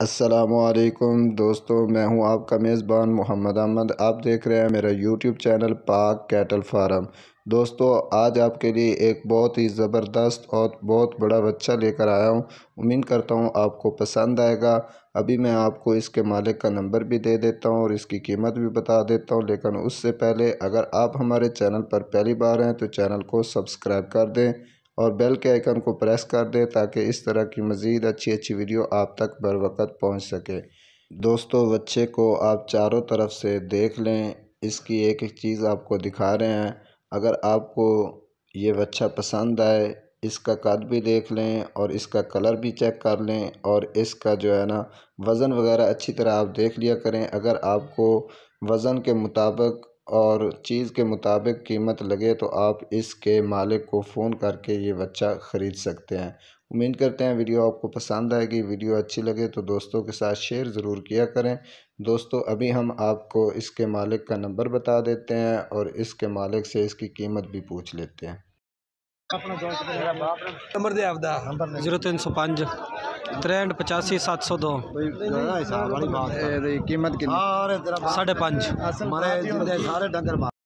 असलकुम दोस्तों मैं हूं आपका मेज़बान मोहम्मद अहमद आप देख रहे हैं मेरा YouTube channel Pak cattle farm दोस्तों आज आपके लिए एक बहुत ही ज़बरदस्त और बहुत बड़ा बच्चा लेकर आया हूं उम्मीद करता हूं आपको पसंद आएगा अभी मैं आपको इसके मालिक का नंबर भी दे देता हूं और इसकी कीमत भी बता देता हूं लेकिन उससे पहले अगर आप हमारे चैनल पर पहली बार हैं तो चैनल को सब्सक्राइब कर दें और बेल के आइकन को प्रेस कर दें ताकि इस तरह की मज़ीद अच्छी अच्छी वीडियो आप तक बर वक्त पहुँच सके दोस्तों बच्चे को आप चारों तरफ से देख लें इसकी एक एक चीज़ आपको दिखा रहे हैं अगर आपको ये बच्चा पसंद आए इसका कद भी देख लें और इसका कलर भी चेक कर लें और इसका जो है ना वज़न वगैरह अच्छी तरह आप देख लिया करें अगर आपको वज़न के मुताबिक और चीज़ के मुताबिक कीमत लगे तो आप इसके मालिक को फ़ोन करके ये बच्चा ख़रीद सकते हैं उम्मीद करते हैं वीडियो आपको पसंद आएगी वीडियो अच्छी लगे तो दोस्तों के साथ शेयर ज़रूर किया करें दोस्तों अभी हम आपको इसके मालिक का नंबर बता देते हैं और इसके मालिक से इसकी कीमत भी पूछ लेते हैं नंबर दे आप जीरो तीन सौ पाँच त्रेंट पचासी सात सौ दो कीमत साढ़े पांच सारे डंगर